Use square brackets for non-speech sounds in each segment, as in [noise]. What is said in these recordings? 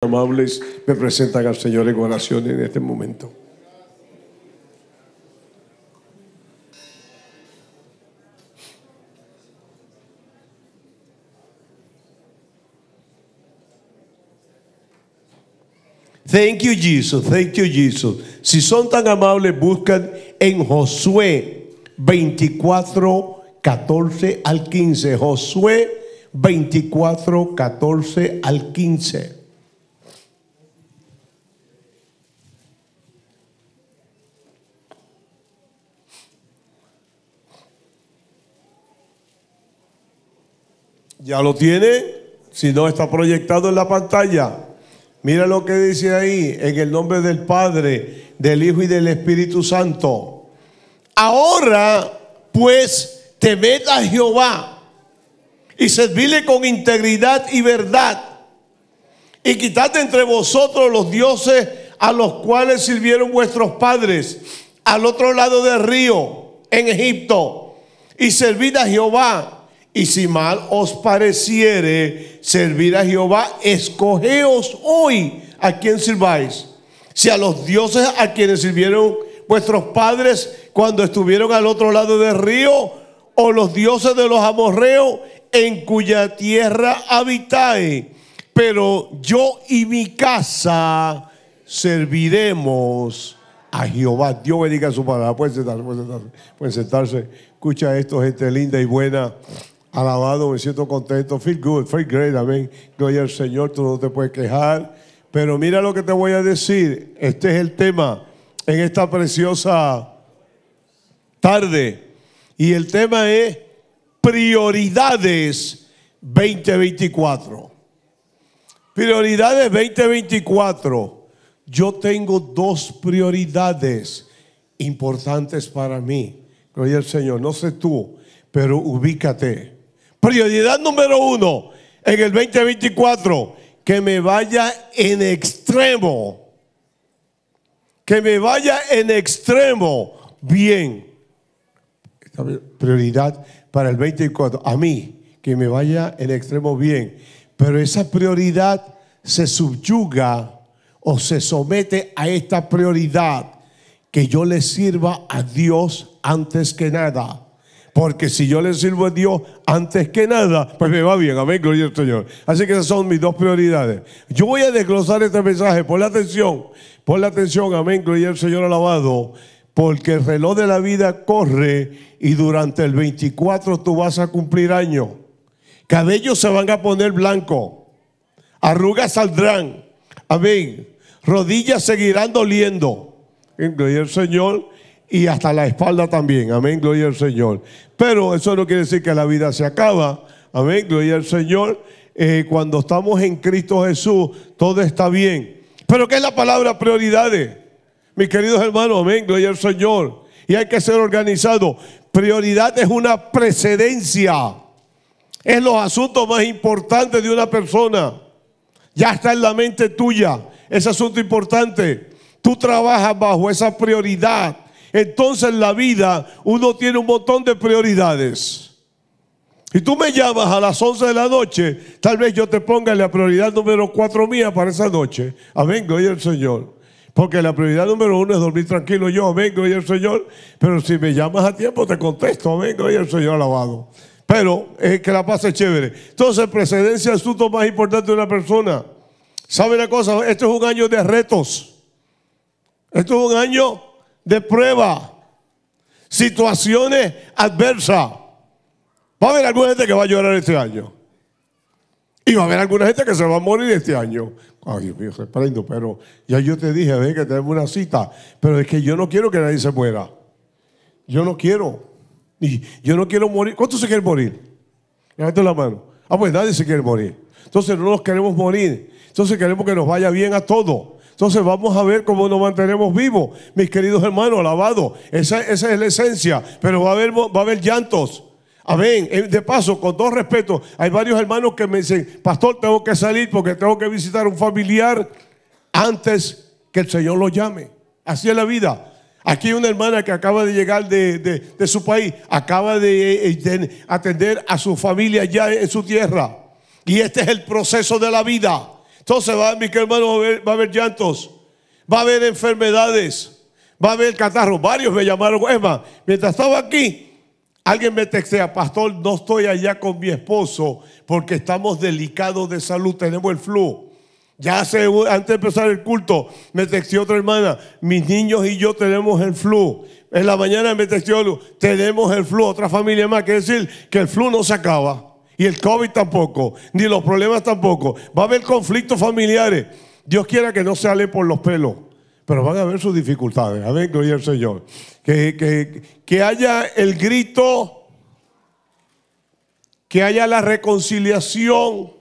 amables me presentan al Señor en oración en este momento. Thank you, Jesus. Thank you, Jesus. Si son tan amables, buscan en Josué 24, 14 al 15. Josué 24, 14 al 15. Ya lo tiene. Si no, está proyectado en la pantalla. Mira lo que dice ahí, en el nombre del Padre, del Hijo y del Espíritu Santo. Ahora, pues, te a Jehová y servile con integridad y verdad. Y quitad entre vosotros los dioses a los cuales sirvieron vuestros padres al otro lado del río, en Egipto. Y servid a Jehová y si mal os pareciere servir a Jehová, escogeos hoy a quien sirváis. Si a los dioses a quienes sirvieron vuestros padres cuando estuvieron al otro lado del río, o los dioses de los amorreos en cuya tierra habitáis. Pero yo y mi casa serviremos a Jehová. Dios bendiga su palabra. Pueden sentarse, pueden sentarse, pueden sentarse. Escucha esto, gente linda y buena. Alabado, me siento contento. Feel good, feel great. Amén. Gloria al Señor, tú no te puedes quejar. Pero mira lo que te voy a decir. Este es el tema en esta preciosa tarde. Y el tema es prioridades 2024. Prioridades 2024. Yo tengo dos prioridades importantes para mí. Gloria al Señor. No sé tú, pero ubícate. Prioridad número uno en el 2024, que me vaya en extremo. Que me vaya en extremo bien. Prioridad para el 24, a mí, que me vaya en extremo bien. Pero esa prioridad se subyuga o se somete a esta prioridad, que yo le sirva a Dios antes que nada porque si yo le sirvo a Dios antes que nada, pues me va bien. Amén, gloria al Señor. Así que esas son mis dos prioridades. Yo voy a desglosar este mensaje. Pon la atención. Pon la atención. Amén, gloria al Señor alabado. Porque el reloj de la vida corre y durante el 24 tú vas a cumplir años. Cabellos se van a poner blanco. Arrugas saldrán. Amén. Rodillas seguirán doliendo. Gloria al Señor y hasta la espalda también. Amén, gloria al Señor. Pero eso no quiere decir que la vida se acaba. Amén, gloria al Señor. Eh, cuando estamos en Cristo Jesús, todo está bien. Pero ¿qué es la palabra prioridades? Mis queridos hermanos, amén, gloria al Señor. Y hay que ser organizado. Prioridad es una precedencia. Es los asuntos más importantes de una persona. Ya está en la mente tuya ese asunto importante. Tú trabajas bajo esa prioridad entonces en la vida uno tiene un montón de prioridades. Y tú me llamas a las 11 de la noche, tal vez yo te ponga la prioridad número 4 mía para esa noche. Amén, gloria al Señor. Porque la prioridad número uno es dormir tranquilo yo, amén, gloria al Señor. Pero si me llamas a tiempo, te contesto, amén, gloria el Señor, alabado. Pero es eh, que la pase chévere. Entonces, precedencia es asunto más importante de una persona. ¿Sabe la cosa? Esto es un año de retos. Esto es un año de prueba, situaciones adversas. Va a haber alguna gente que va a llorar este año. Y va a haber alguna gente que se va a morir este año. Ay, Dios mío, se prendo, pero ya yo te dije, ve que tenemos una cita. Pero es que yo no quiero que nadie se muera. Yo no quiero. Y yo no quiero morir. ¿Cuántos se quieren morir? la mano. Ah, pues nadie se quiere morir. Entonces no nos queremos morir. Entonces queremos que nos vaya bien a todos. Entonces vamos a ver cómo nos mantenemos vivos, mis queridos hermanos, alabados. Esa, es la esencia, pero va a haber, va a haber llantos. Amén. Eh, de paso, con todo respeto, hay varios hermanos que me dicen, pastor, tengo que salir porque tengo que visitar un familiar antes que el Señor lo llame. Así es la vida. Aquí hay una hermana que acaba de llegar de, su país, acaba eh, de, atender a su familia allá en su tierra. Y este es el proceso de la vida. Entonces, va, mi hermano, va a, haber, llantos, va a haber enfermedades, va a haber catarro. Varios me llamaron, es mientras estaba aquí, Alguien me textea, pastor, no estoy allá con mi esposo porque estamos delicados de salud, tenemos el flu. Ya antes de empezar el culto, me texteó otra hermana, mis niños y yo tenemos el flu. En la mañana me texteó, tenemos el flu, otra familia más. Quiere decir que el flu no se acaba y el COVID tampoco, ni los problemas tampoco. Va a haber conflictos familiares. Dios quiera que no se ale por los pelos, pero van a haber sus dificultades. Amén, gloria al Señor. Que, que, que haya el grito, que haya la reconciliación,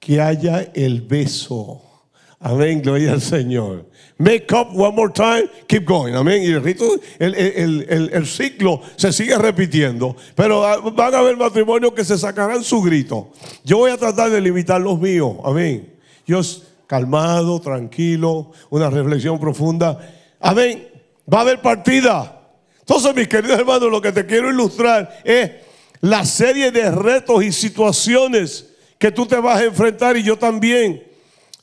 que haya el beso. Amén, gloria al Señor. Make up one more time, keep going. Amén. Y el, el, ciclo se sigue repitiendo. Pero ah, van a haber matrimonios que se sacarán su grito. Yo voy a tratar de limitar los míos. Amén. Yo calmado, tranquilo, una reflexión profunda. Amén. Va a haber partida. Entonces, mis queridos hermanos, lo que te quiero ilustrar es la serie de retos y situaciones que tú te vas a enfrentar y yo también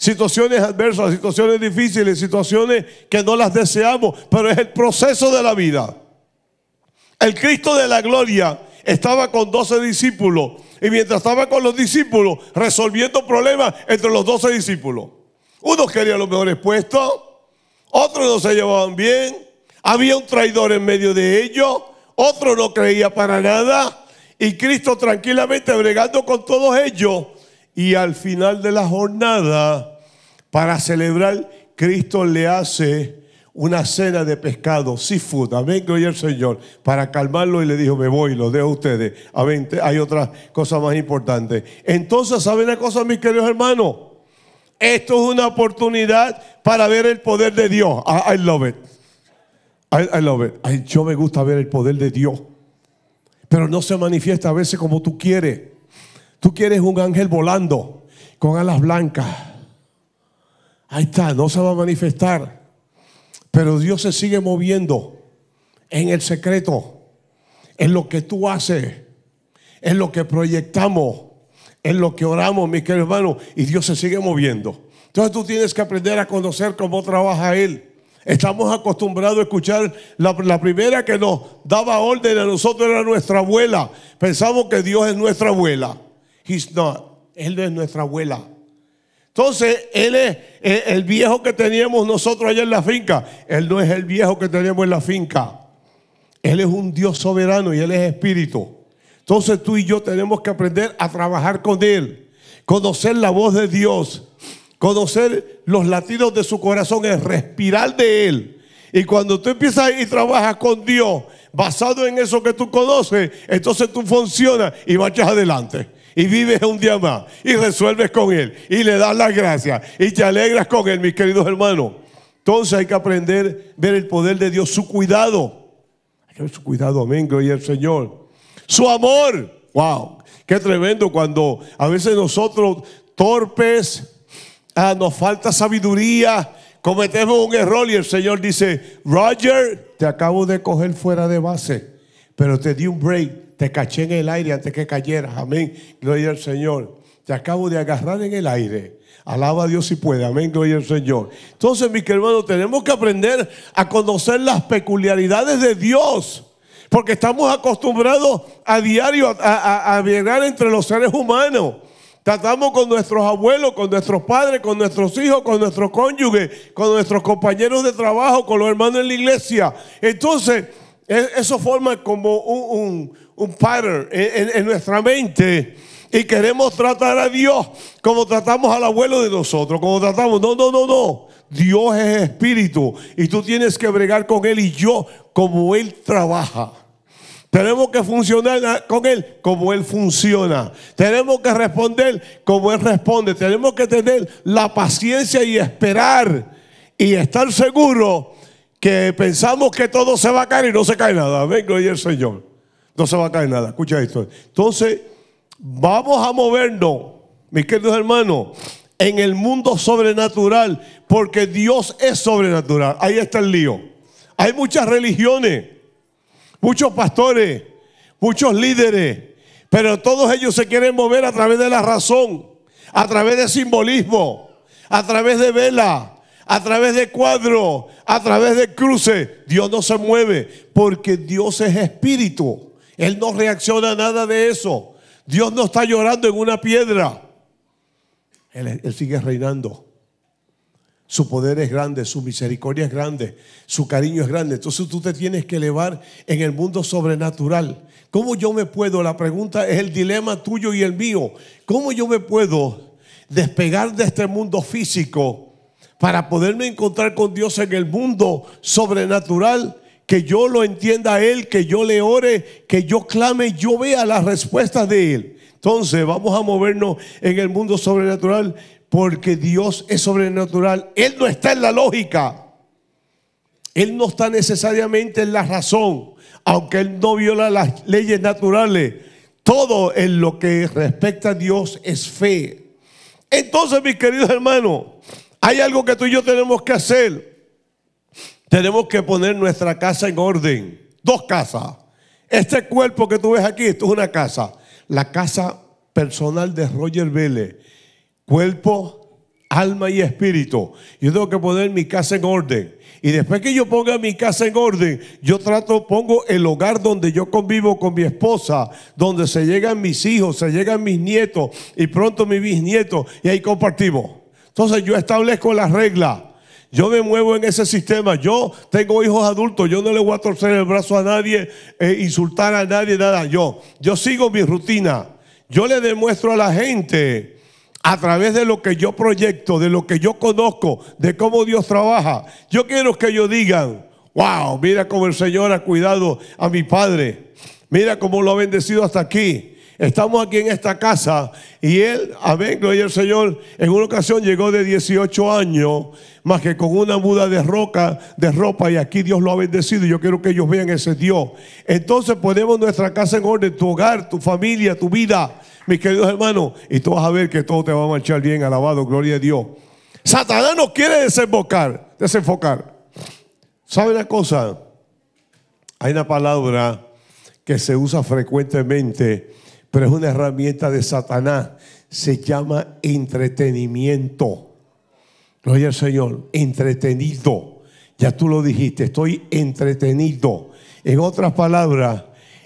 situaciones adversas, situaciones difíciles, situaciones que no las deseamos, pero es el proceso de la vida. El Cristo de la gloria estaba con doce discípulos y mientras estaba con los discípulos resolviendo problemas entre los doce discípulos. Unos querían los mejores puestos, otros no se llevaban bien, había un traidor en medio de ellos, otro no creía para nada y Cristo tranquilamente bregando con todos ellos y al final de la jornada para celebrar, Cristo le hace una cena de pescado, seafood, amén, gloria al Señor, para calmarlo y le dijo, me voy, lo dejo a ustedes. Amén, hay otra cosa más importante. Entonces, ¿saben la cosa, mis queridos hermanos? Esto es una oportunidad para ver el poder de Dios. I, love it. I, love it. yo me gusta ver el poder de Dios. Pero no se manifiesta a veces como tú quieres. Tú quieres un ángel volando con alas blancas Ahí está, no se va a manifestar. Pero Dios se sigue moviendo en el secreto, en lo que tú haces, en lo que proyectamos, en lo que oramos, mi querido hermano, y Dios se sigue moviendo. Entonces tú tienes que aprender a conocer cómo trabaja Él. Estamos acostumbrados a escuchar la, primera que nos daba orden a nosotros era nuestra abuela. Pensamos que Dios es nuestra abuela. He's not. Él no es nuestra abuela. Entonces, él es eh, el viejo que teníamos nosotros allá en la finca. Él no es el viejo que teníamos en la finca. Él es un Dios soberano y él es espíritu. Entonces tú y yo tenemos que aprender a trabajar con él, conocer la voz de Dios, conocer los latidos de su corazón, es respirar de él. Y cuando tú empiezas y trabajas con Dios, basado en eso que tú conoces, entonces tú funcionas y marchas adelante y vives un día más y resuelves con Él y le das las gracias y te alegras con Él, mis queridos hermanos. Entonces hay que aprender, a ver el poder de Dios, su cuidado. Hay que ver su cuidado, amén, y el Señor. Su amor. Wow, qué tremendo cuando a veces nosotros torpes, ah, nos falta sabiduría, cometemos un error y el Señor dice, Roger, te acabo de coger fuera de base, pero te di un break te caché en el aire antes que cayeras. Amén. Gloria al Señor. Te acabo de agarrar en el aire. Alaba a Dios si puede. Amén. Gloria al Señor. Entonces, mis hermanos, tenemos que aprender a conocer las peculiaridades de Dios. Porque estamos acostumbrados a diario a, a, entre los seres humanos. Tratamos con nuestros abuelos, con nuestros padres, con nuestros hijos, con nuestros cónyuges, con nuestros compañeros de trabajo, con los hermanos en la iglesia. Entonces, e, eso forma como un, un pattern en, nuestra mente y queremos tratar a Dios como tratamos al abuelo de nosotros, como tratamos. No, no, no, no. Dios es espíritu y tú tienes que bregar con Él y yo como Él trabaja. Tenemos que funcionar con Él como Él funciona. Tenemos que responder como Él responde. Tenemos que tener la paciencia y esperar y estar seguro que pensamos que todo se va a caer y no se cae nada. Venga y el Señor no se va a caer nada. Escucha esto. Entonces, vamos a movernos, mis queridos hermanos, en el mundo sobrenatural, porque Dios es sobrenatural. Ahí está el lío. Hay muchas religiones, muchos pastores, muchos líderes, pero todos ellos se quieren mover a través de la razón, a través de simbolismo, a través de vela a través de cuadros, a través de cruces. Dios no se mueve porque Dios es espíritu. Él no reacciona a nada de eso. Dios no está llorando en una piedra. Él, sigue reinando. Su poder es grande, su misericordia es grande, su cariño es grande. Entonces tú te tienes que elevar en el mundo sobrenatural. ¿Cómo yo me puedo? La pregunta es el dilema tuyo y el mío. ¿Cómo yo me puedo despegar de este mundo físico para poderme encontrar con Dios en el mundo sobrenatural que yo lo entienda a Él, que yo le ore, que yo clame, yo vea las respuestas de Él. Entonces vamos a movernos en el mundo sobrenatural porque Dios es sobrenatural. Él no está en la lógica. Él no está necesariamente en la razón, aunque Él no viola las leyes naturales. Todo en lo que respecta a Dios es fe. Entonces, mis queridos hermanos, hay algo que tú y yo tenemos que hacer. Tenemos que poner nuestra casa en orden. Dos casas. Este cuerpo que tú ves aquí, esto es una casa. La casa personal de Roger Vélez. Cuerpo, alma y espíritu. Yo tengo que poner mi casa en orden. Y después que yo ponga mi casa en orden, yo trato, pongo el hogar donde yo convivo con mi esposa, donde se llegan mis hijos, se llegan mis nietos y pronto mis bisnietos y ahí compartimos. Entonces yo establezco las reglas. Yo me muevo en ese sistema. Yo tengo hijos adultos. Yo no le voy a torcer el brazo a nadie, eh, insultar a nadie, nada. Yo, yo sigo mi rutina. Yo le demuestro a la gente a través de lo que yo proyecto, de lo que yo conozco, de cómo Dios trabaja. Yo quiero que ellos digan, wow, mira cómo el Señor ha cuidado a mi padre. Mira cómo lo ha bendecido hasta aquí. Estamos aquí en esta casa y él, amén, gloria al Señor, en una ocasión llegó de 18 años, más que con una muda de roca, de ropa y aquí Dios lo ha bendecido y yo quiero que ellos vean ese Dios. Entonces ponemos nuestra casa en orden, tu hogar, tu familia, tu vida, mis queridos hermanos, y tú vas a ver que todo te va a marchar bien, alabado, gloria a Dios. Satanás no quiere desembocar, desenfocar. ¿Sabe una cosa? Hay una palabra que se usa frecuentemente pero es una herramienta de Satanás. Se llama entretenimiento. Oye Señor, entretenido. Ya tú lo dijiste, estoy entretenido. En otras palabras,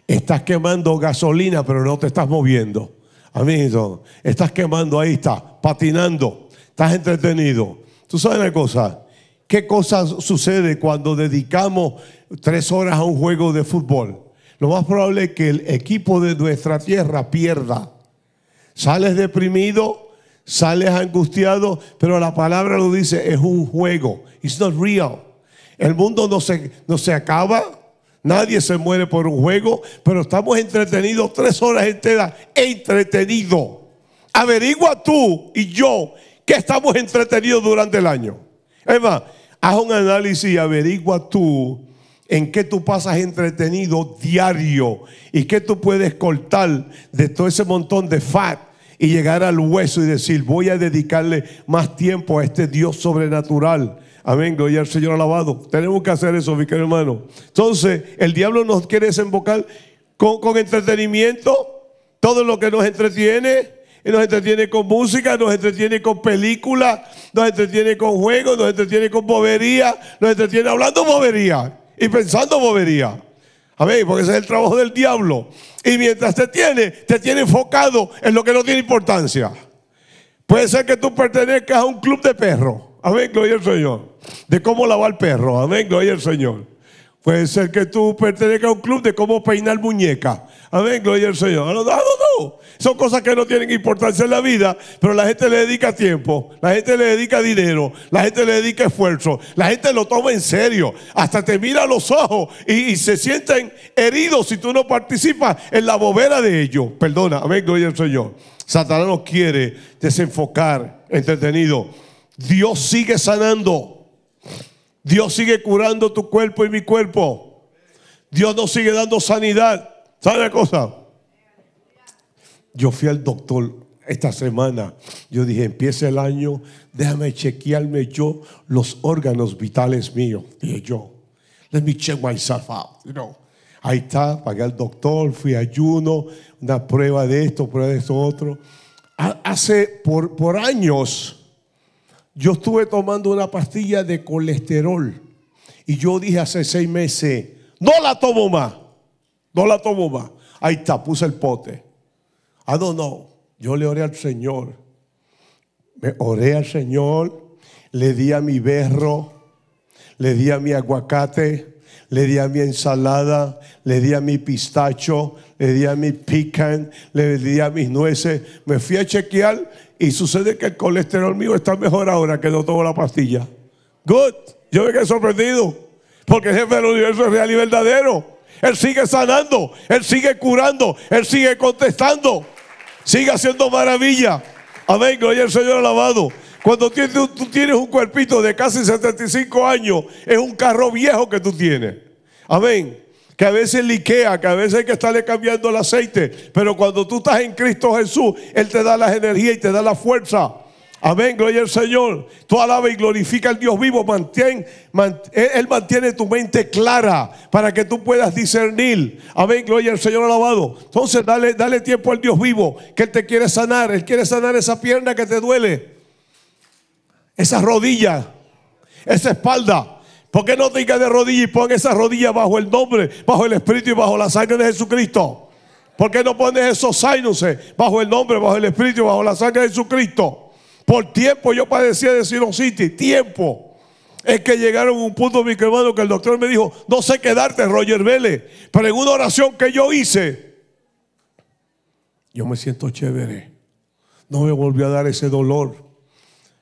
estás quemando gasolina, pero no te estás moviendo. Amigo, estás quemando, ahí está, patinando, estás entretenido. Tú sabes una cosa, ¿qué cosa sucede cuando dedicamos tres horas a un juego de fútbol? lo más probable es que el equipo de nuestra tierra pierda. Sales deprimido, sales angustiado, pero la palabra lo dice, es un juego. It's not real. El mundo no se, no se acaba, nadie se muere por un juego, pero estamos entretenidos tres horas enteras, entretenido. Averigua tú y yo que estamos entretenidos durante el año. Es más, haz un análisis y averigua tú en qué tú pasas entretenido diario y qué tú puedes cortar de todo ese montón de fat y llegar al hueso y decir, voy a dedicarle más tiempo a este Dios sobrenatural. Amén, gloria al Señor alabado. Tenemos que hacer eso, mi querido hermano. Entonces, el diablo nos quiere desembocar con, entretenimiento, todo lo que nos entretiene nos entretiene con música, nos entretiene con películas, nos entretiene con juegos, nos entretiene con bobería, nos entretiene hablando bobería y pensando movería Amén, porque ese es el trabajo del diablo. Y mientras te tiene, te tiene enfocado en lo que no tiene importancia. Puede ser que tú pertenezcas a un club de perros. Amén, gloria al Señor. De cómo lavar perros. Amén, gloria al Señor. Puede ser que tú pertenezcas a un club de cómo peinar muñecas. Amén, gloria al Señor. No, no, no. Son cosas que no tienen importancia en la vida, pero la gente le dedica tiempo, la gente le dedica dinero, la gente le dedica esfuerzo, la gente lo toma en serio, hasta te mira a los ojos y, se sienten heridos si tú no participas en la bobera de ellos. Perdona, amén, gloria al Señor. Satanás no quiere desenfocar, entretenido. Dios sigue sanando. Dios sigue curando tu cuerpo y mi cuerpo. Dios nos sigue dando sanidad. ¿Sabe cosa? Yo fui al doctor esta semana. Yo dije, empieza el año, déjame chequearme yo los órganos vitales míos. Dije yo, let me check myself out, Ahí está, pagué al doctor, fui a ayuno, una prueba de esto, prueba de esto, otro. Hace por, por años yo estuve tomando una pastilla de colesterol y yo dije hace seis meses, no la tomo más. No la tomo más. Ahí está, puse el pote. Ah, no, no. Yo le oré al Señor. Me oré al Señor. Le di a mi berro. Le di a mi aguacate. Le di a mi ensalada. Le di a mi pistacho. Le di a mi pecan. Le di a mis nueces. Me fui a chequear y sucede que el colesterol mío está mejor ahora que no tomo la pastilla. Good. Yo me quedé sorprendido. Porque el jefe del universo es real y verdadero. Él sigue sanando, Él sigue curando, Él sigue contestando, sigue haciendo maravilla. Amén, gloria al Señor alabado. Cuando tú tienes un cuerpito de casi 75 años, es un carro viejo que tú tienes. Amén. Que a veces liquea, que a veces hay que estarle cambiando el aceite. Pero cuando tú estás en Cristo Jesús, Él te da las energías y te da la fuerza Amén, gloria al Señor. Tú alaba y glorifica al Dios vivo. Mantén, él mantiene tu mente clara para que tú puedas discernir. Amén, gloria al Señor alabado. Entonces dale, dale tiempo al Dios vivo, que Él te quiere sanar. Él quiere sanar esa pierna que te duele, esa rodilla, esa espalda. ¿Por qué no te de rodilla y pon esa rodilla bajo el nombre, bajo el Espíritu y bajo la sangre de Jesucristo? ¿Por qué no pones esos sinuses bajo el nombre, bajo el Espíritu y bajo la sangre de Jesucristo? Por tiempo yo padecía de sinusitis, tiempo. Es que llegaron a un punto, mi hermano, que el doctor me dijo, no sé quedarte, Roger Vélez, pero en una oración que yo hice, yo me siento chévere. No me volvió a dar ese dolor.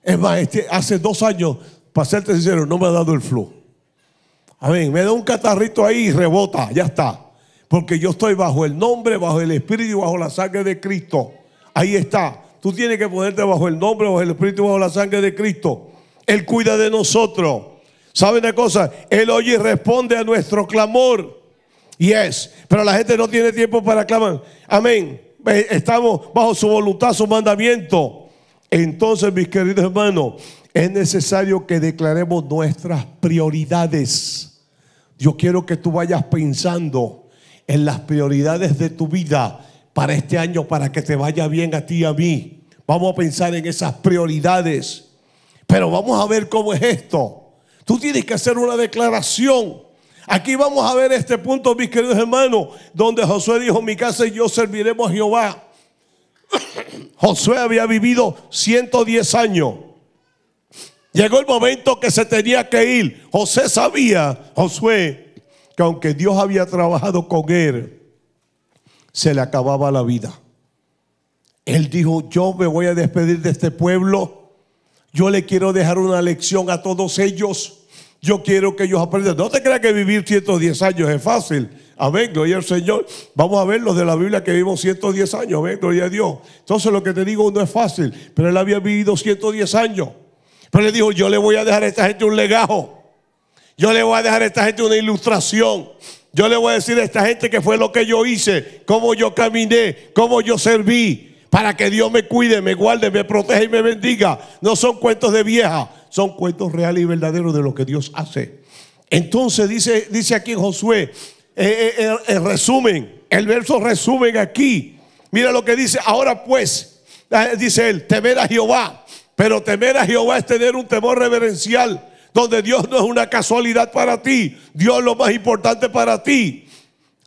Es más, este, hace dos años, para serte sincero, no me ha dado el flu. Amén, me da un catarrito ahí y rebota, ya está. Porque yo estoy bajo el nombre, bajo el Espíritu y bajo la sangre de Cristo. Ahí está. Tú tienes que ponerte bajo el nombre, O el Espíritu, bajo la sangre de Cristo. Él cuida de nosotros. ¿Saben una cosa? Él oye y responde a nuestro clamor. Y es. Pero la gente no tiene tiempo para clamar. Amén. Estamos bajo su voluntad, su mandamiento. Entonces, mis queridos hermanos, es necesario que declaremos nuestras prioridades. Yo quiero que tú vayas pensando en las prioridades de tu vida para este año, para que te vaya bien a ti y a mí. Vamos a pensar en esas prioridades. Pero vamos a ver cómo es esto. Tú tienes que hacer una declaración. Aquí vamos a ver este punto, mis queridos hermanos, donde Josué dijo, mi casa y yo serviremos a Jehová. [coughs] Josué había vivido 110 años. Llegó el momento que se tenía que ir. José sabía, Josué, que aunque Dios había trabajado con él, se le acababa la vida. Él dijo, yo me voy a despedir de este pueblo. Yo le quiero dejar una lección a todos ellos. Yo quiero que ellos aprendan. No te creas que vivir 110 años es fácil. Amén, gloria al Señor. Vamos a ver los de la Biblia que vivimos 110 años. Amén, gloria a Dios. Entonces lo que te digo no es fácil, pero él había vivido 110 años. Pero él dijo, yo le voy a dejar a esta gente un legajo. Yo le voy a dejar a esta gente una ilustración. Yo le voy a decir a esta gente que fue lo que yo hice, cómo yo caminé, cómo yo serví para que Dios me cuide, me guarde, me proteja y me bendiga. No son cuentos de vieja, son cuentos reales y verdaderos de lo que Dios hace. Entonces dice, dice aquí Josué, eh, eh, el resumen, el verso resumen aquí. Mira lo que dice, ahora pues, ah, dice él, temer a Jehová, pero temer a Jehová es tener un temor reverencial, donde Dios no es una casualidad para ti, Dios es lo más importante para ti.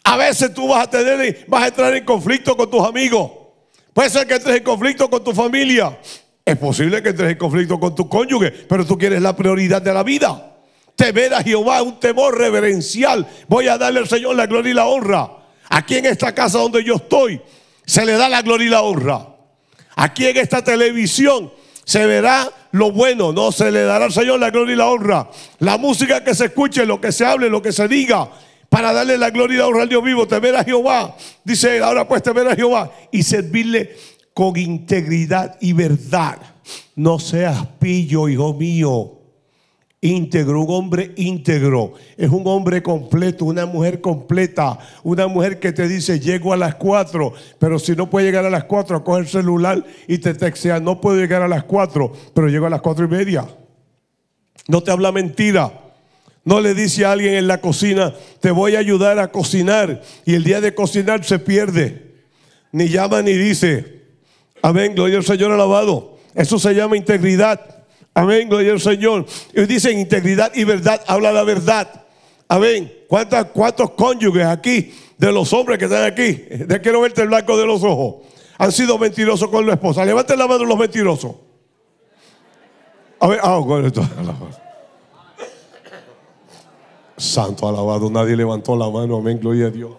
A veces tú vas a tener, vas a entrar en conflicto con tus amigos. Puede ser que entres en conflicto con tu familia. Es posible que entres en conflicto con tu cónyuge, pero tú quieres la prioridad de la vida. Temer a Jehová es un temor reverencial. Voy a darle al Señor la gloria y la honra. Aquí en esta casa donde yo estoy, se le da la gloria y la honra. Aquí en esta televisión se verá lo bueno, no se le dará al Señor la gloria y la honra. La música que se escuche, lo que se hable, lo que se diga, para darle la gloria a un radio Dios vivo. Temer a Jehová, dice él, ahora pues temer a Jehová y servirle con integridad y verdad. No seas pillo, hijo mío. Íntegro, un hombre íntegro, es un hombre completo, una mujer completa, una mujer que te dice llego a las 4, pero si no puede llegar a las 4, coge el celular y te textea, no puedo llegar a las 4, pero llego a las cuatro y media. No te habla mentira no le dice a alguien en la cocina, te voy a ayudar a cocinar. Y el día de cocinar se pierde. Ni llama ni dice, amén, gloria al Señor alabado. Eso se llama integridad. Amén, gloria al Señor. Y dicen integridad y verdad, habla la verdad. Amén. ¿Cuántos, cónyuges aquí de los hombres que están aquí? De quiero verte el blanco de los ojos. Han sido mentirosos con la esposa. Levanten la mano los mentirosos. A ver, ah, esto. Santo alabado, nadie levantó la mano, amén, gloria a Dios.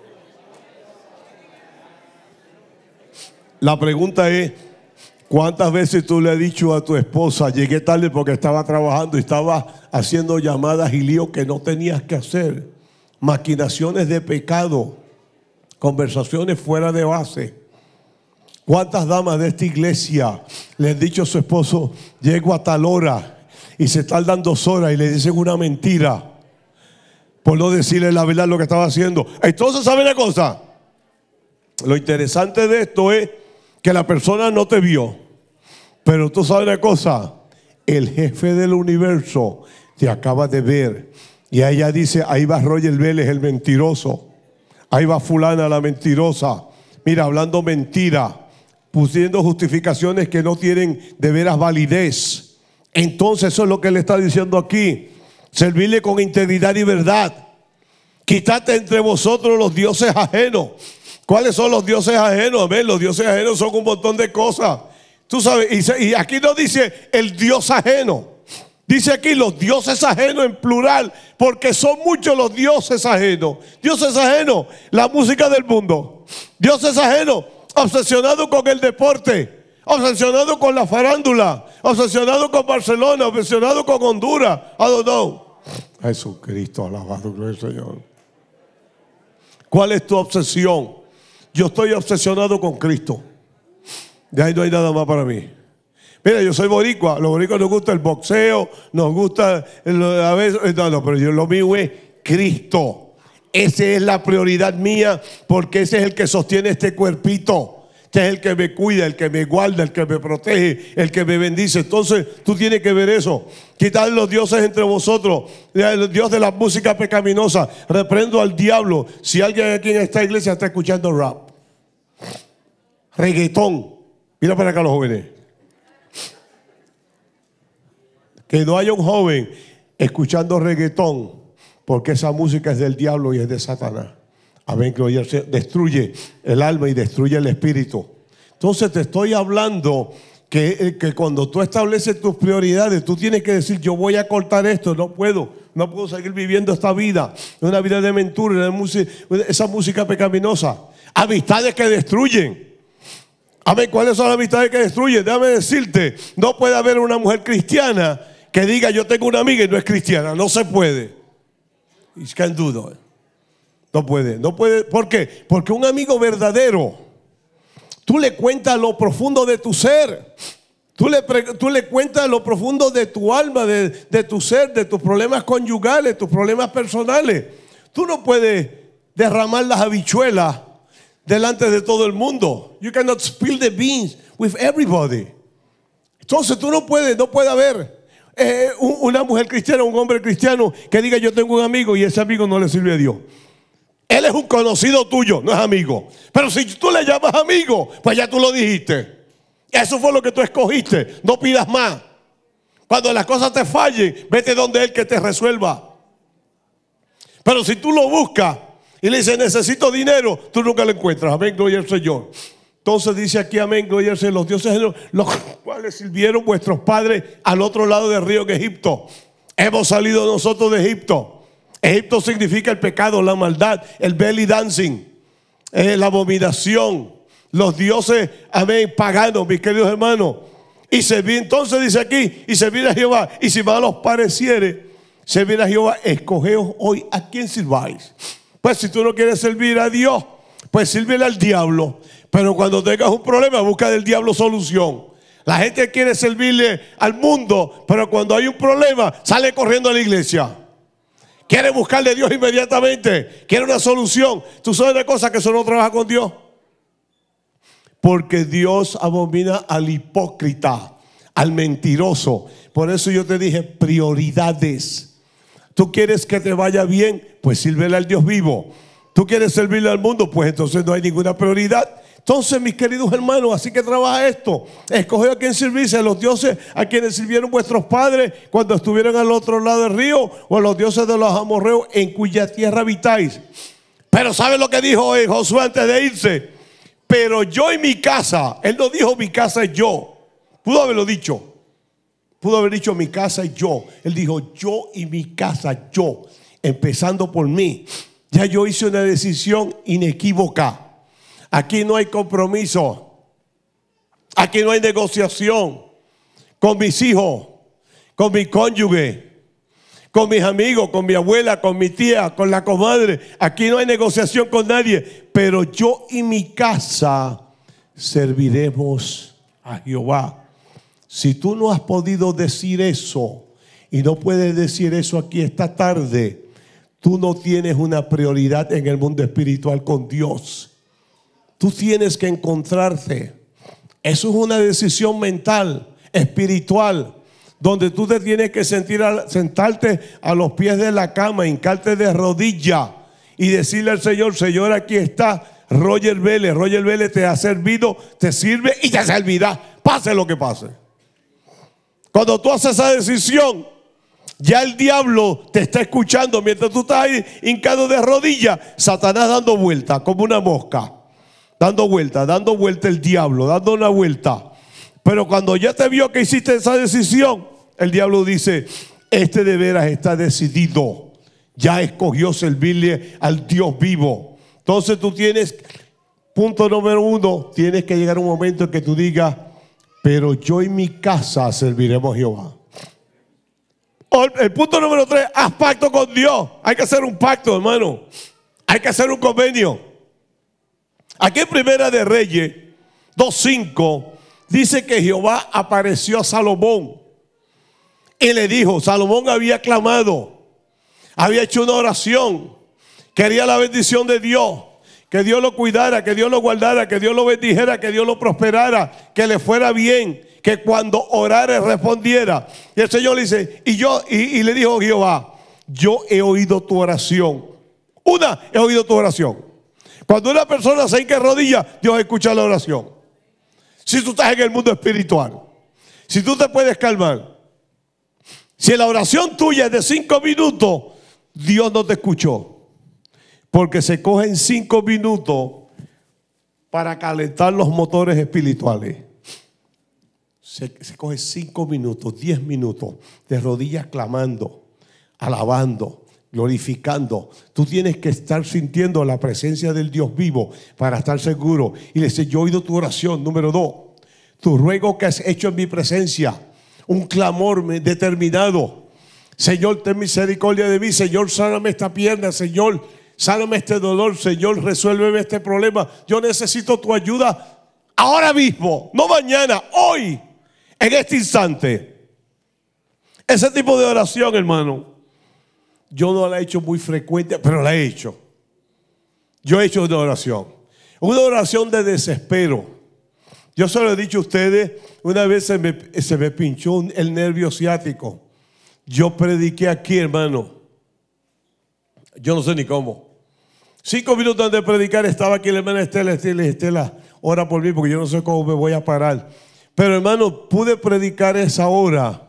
La pregunta es, ¿cuántas veces tú le has dicho a tu esposa, llegué tarde porque estaba trabajando y estaba haciendo llamadas y lío que no tenías que hacer? Maquinaciones de pecado, conversaciones fuera de base. ¿Cuántas damas de esta iglesia le han dicho a su esposo, llego a tal hora y se tardan dos horas y le dicen una mentira? por no decirle la verdad lo que estaba haciendo. Entonces, ¿sabe la cosa? Lo interesante de esto es que la persona no te vio. Pero tú sabes la cosa, el jefe del universo te acaba de ver. Y ella dice, ahí va Roger Vélez el mentiroso. Ahí va fulana la mentirosa. Mira, hablando mentira, pusiendo justificaciones que no tienen de veras validez. Entonces eso es lo que le está diciendo aquí servirle con integridad y verdad. Quitate entre vosotros los dioses ajenos. ¿Cuáles son los dioses ajenos? ver, Los dioses ajenos son un montón de cosas. Tú sabes, y, aquí no dice el dios ajeno. Dice aquí los dioses ajenos en plural, porque son muchos los dioses ajenos. Dioses ajenos, la música del mundo. Dioses ajenos, obsesionado con el deporte obsesionado con la farándula, obsesionado con Barcelona, obsesionado con Honduras. I don't know. Jesucristo, alabado, Señor. ¿Cuál es tu obsesión? Yo estoy obsesionado con Cristo. De ahí no hay nada más para mí. Mira, yo soy boricua. Los boricuas nos gusta el boxeo, nos gusta a veces, eh, no, no, pero yo lo mío es Cristo. Esa es la prioridad mía porque ese es el que sostiene este cuerpito. Que es el que me cuida, el que me guarda, el que me protege, el que me bendice. Entonces tú tienes que ver eso. Quitar los dioses entre vosotros, eh, el Dios de la música pecaminosa. Reprendo al diablo. Si alguien aquí en esta iglesia está escuchando rap, reggaetón. Mira para acá los jóvenes. Que no haya un joven escuchando reggaetón, porque esa música es del diablo y es de Satanás. Amén, gloria Destruye el alma y destruye el espíritu. Entonces te estoy hablando eh, que, cuando tú estableces tus prioridades, tú tienes que decir, yo voy a cortar esto, no puedo, no puedo seguir viviendo esta vida, una vida de aventura, esa música pecaminosa. Amistades que destruyen. Amén, ¿cuáles son las amistades que destruyen? Déjame decirte, no puede haber una mujer cristiana que diga, yo tengo una amiga y no es cristiana, no se puede. Y que eh. No puede, no puede. ¿Por qué? Porque un amigo verdadero, tú le cuentas lo profundo de tu ser. Tú le, tú le cuentas lo profundo de tu alma, de, tu ser, de tus problemas conyugales, tus problemas personales. Tú no puedes derramar las habichuelas delante de todo el mundo. You cannot spill the beans with everybody. Entonces tú no puedes, no puede haber eh, una mujer cristiana, un hombre cristiano que diga yo tengo un amigo y ese amigo no le sirve a Dios. Él es un conocido tuyo, no es amigo. Pero si tú le llamas amigo, pues ya tú lo dijiste. Eso fue lo que tú escogiste. No pidas más. Cuando las cosas te fallen, vete donde Él que te resuelva. Pero si tú lo buscas y le dices, necesito dinero, tú nunca lo encuentras. Amén, gloria al Señor. Entonces dice aquí, amén, gloria al Señor. Los dioses, los cuales sirvieron vuestros padres al otro lado del río en Egipto. Hemos salido nosotros de Egipto. Egipto significa el pecado, la maldad, el belly dancing, eh, la abominación, los dioses, amén, paganos, mis queridos hermanos. Y servir, entonces dice aquí, y servir a Jehová, y si mal os pareciere, servir a Jehová, escogeos hoy a quién sirváis. Pues si tú no quieres servir a Dios, pues sírvele al diablo. Pero cuando tengas un problema, busca del diablo solución. La gente quiere servirle al mundo, pero cuando hay un problema, sale corriendo a la iglesia. Quiere buscarle a Dios inmediatamente. Quiere una solución. Tú sabes de cosas que eso no trabaja con Dios. Porque Dios abomina al hipócrita, al mentiroso. Por eso yo te dije prioridades. Tú quieres que te vaya bien, pues sírvele al Dios vivo. Tú quieres servirle al mundo, pues entonces no hay ninguna prioridad. Entonces, mis queridos hermanos, así que trabaja esto. Escogió a quien servirse, a los dioses a quienes sirvieron vuestros padres cuando estuvieron al otro lado del río, o a los dioses de los amorreos en cuya tierra habitáis. Pero ¿sabe lo que dijo eh, Josué antes de irse? Pero yo y mi casa, él no dijo mi casa y yo. Pudo haberlo dicho. Pudo haber dicho mi casa y yo. Él dijo yo y mi casa, yo. Empezando por mí. Ya yo hice una decisión inequívoca. Aquí no hay compromiso. Aquí no hay negociación con mis hijos, con mi cónyuge, con mis amigos, con mi abuela, con mi tía, con la comadre. Aquí no hay negociación con nadie. Pero yo y mi casa serviremos a Jehová. Si tú no has podido decir eso y no puedes decir eso aquí esta tarde, tú no tienes una prioridad en el mundo espiritual con Dios. Tú tienes que encontrarte. Eso es una decisión mental, espiritual, donde tú te tienes que sentir sentarte a los pies de la cama, hincarte de rodilla y decirle al Señor, Señor, aquí está Roger Vélez, Roger Vélez te ha servido, te sirve y te servirá, pase lo que pase. Cuando tú haces esa decisión, ya el diablo te está escuchando mientras tú estás ahí hincado de rodillas, Satanás dando vueltas como una mosca dando vuelta, dando vuelta el diablo, dando una vuelta. Pero cuando ya te vio que hiciste esa decisión, el diablo dice, este de veras está decidido. Ya escogió servirle al Dios vivo. Entonces tú tienes, punto número uno, tienes que llegar un momento en que tú digas, pero yo y mi casa serviremos a Jehová. El punto número tres, haz pacto con Dios. Hay que hacer un pacto, hermano. Hay que hacer un convenio. Aquí en Primera de Reyes 2.5 dice que Jehová apareció a Salomón y le dijo, Salomón había clamado, había hecho una oración, quería la bendición de Dios, que Dios lo cuidara, que Dios lo guardara, que Dios lo bendijera, que Dios lo prosperara, que le fuera bien, que cuando orara respondiera. Y el Señor le dice, y yo, y le dijo Jehová, yo he oído tu oración. Una, he oído tu oración. Cuando una persona se hinca rodilla, Dios escucha la oración. Si tú estás en el mundo espiritual, si tú te puedes calmar, si la oración tuya es de cinco minutos, Dios no te escuchó. Porque se cogen cinco minutos para calentar los motores espirituales. Se, se coge cinco minutos, diez minutos de rodillas clamando, alabando, glorificando. Tú tienes que estar sintiendo la presencia del Dios vivo para estar seguro. Y le dice, yo he oído tu oración, número dos, tu ruego que has hecho en mi presencia, un clamor determinado. Señor, ten misericordia de mí, Señor, sáname esta pierna, Señor, sáname este dolor, Señor, resuélveme este problema. Yo necesito tu ayuda ahora mismo, no mañana, hoy, en este instante. Ese tipo de oración, hermano yo no la he hecho muy frecuente, pero la he hecho. Yo he hecho una oración. Una oración de desespero. Yo se lo he dicho a ustedes, una vez se me, pinchó el nervio ciático. Yo prediqué aquí, hermano. Yo no sé ni cómo. Cinco minutos antes de predicar estaba aquí la hermana Estela, Estela, Estela, ora por mí porque yo no sé cómo me voy a parar. Pero hermano, pude predicar esa hora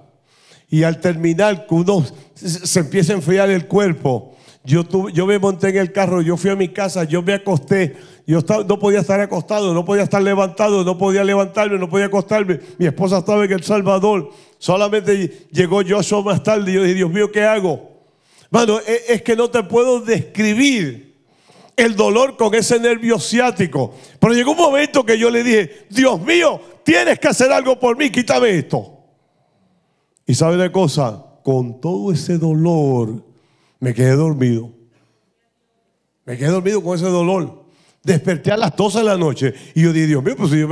y al terminar, unos se empieza a enfriar el cuerpo. Yo, yo me monté en el carro, yo fui a mi casa, yo me acosté. Yo no podía estar acostado, no podía estar levantado, no podía levantarme, no podía acostarme. Mi esposa estaba en El Salvador. Solamente llegó eso más tarde y yo dije, Dios mío, ¿qué hago? Mano, e, es, que no te puedo describir el dolor con ese nervio ciático. Pero llegó un momento que yo le dije, Dios mío, tienes que hacer algo por mí, quítame esto. ¿Y sabe una cosa? con todo ese dolor, me quedé dormido. Me quedé dormido con ese dolor. Desperté a las 12 de la noche y yo dije, Dios mío, pues yo,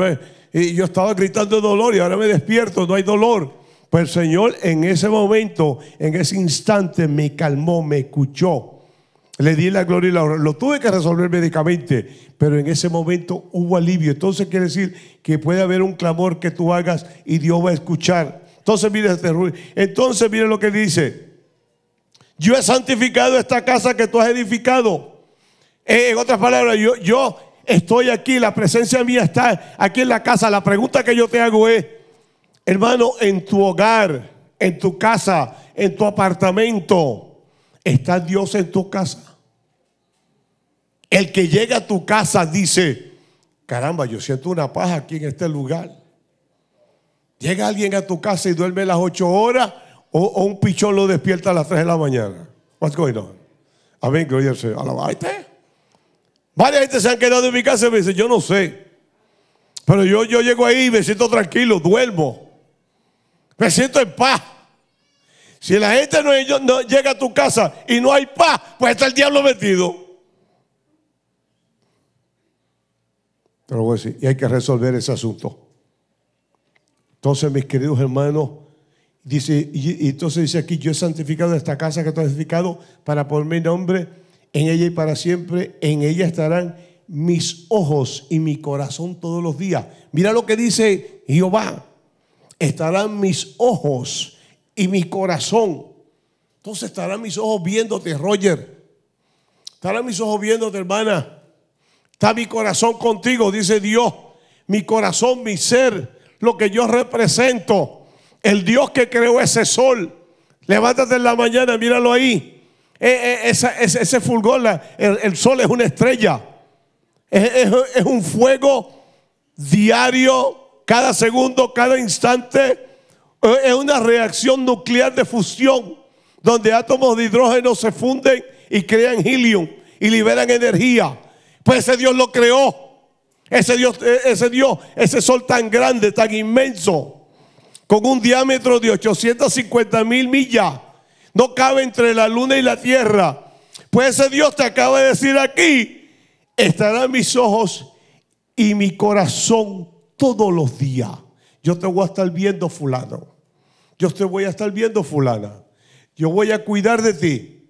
yo estaba gritando de dolor y ahora me despierto, no hay dolor. Pues el Señor en ese momento, en ese instante, me calmó, me escuchó. Le di la gloria y la honra. Lo tuve que resolver médicamente, pero en ese momento hubo alivio. Entonces quiere decir que puede haber un clamor que tú hagas y Dios va a escuchar. Entonces mire este ruido. Entonces mire lo que dice. Yo he santificado esta casa que tú has edificado. Eh, en otras palabras, yo, yo estoy aquí, la presencia mía está aquí en la casa. La pregunta que yo te hago es, hermano, en tu hogar, en tu casa, en tu apartamento, ¿está Dios en tu casa? El que llega a tu casa dice, caramba, yo siento una paz aquí en este lugar. Llega alguien a tu casa y duerme las 8 horas o, un pichón lo despierta a las 3 de la mañana. What's going on? Amén, gloria al Señor. Varias gente se han quedado en mi casa y me dicen, yo no sé. Pero yo, yo llego ahí y me siento tranquilo, duermo. Me siento en paz. Si la gente no, no llega a tu casa y no hay paz, pues está el diablo metido. Pero voy a decir, y hay que resolver ese asunto. Entonces, mis queridos hermanos, dice, y, entonces dice aquí, yo he santificado esta casa que he santificado para poner mi nombre en ella y para siempre, en ella estarán mis ojos y mi corazón todos los días. Mira lo que dice Jehová, estarán mis ojos y mi corazón. Entonces estarán mis ojos viéndote, Roger. Estarán mis ojos viéndote, hermana. Está mi corazón contigo, dice Dios. Mi corazón, mi ser, lo que yo represento. El Dios que creó ese sol. Levántate en la mañana, míralo ahí. Eh, eh, ese, fulgor, el, sol es una estrella. Es, es un fuego diario, cada segundo, cada instante. Eh, es una reacción nuclear de fusión, donde átomos de hidrógeno se funden y crean helium y liberan energía. Pues ese Dios lo creó. Ese Dios, eh, ese Dios, ese sol tan grande, tan inmenso, con un diámetro de 850 mil millas, no cabe entre la luna y la tierra. Pues ese Dios te acaba de decir aquí, estarán mis ojos y mi corazón todos los días. Yo te voy a estar viendo fulano. Yo te voy a estar viendo fulana. Yo voy a cuidar de ti.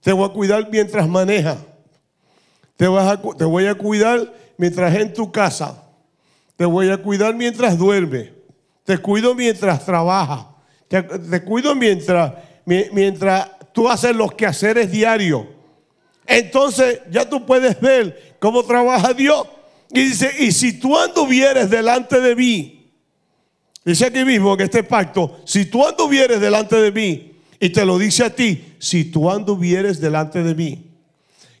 Te voy a cuidar mientras maneja. te voy a cuidar mientras en tu casa. Te voy a cuidar mientras duerme. Te cuido mientras trabaja. Te, cuido mientras, mientras tú haces los quehaceres diarios. Entonces ya tú puedes ver cómo trabaja Dios. Y dice, y si tú anduvieres delante de mí, dice aquí mismo en este pacto, si tú anduvieres delante de mí, y te lo dice a ti, si tú anduvieres delante de mí,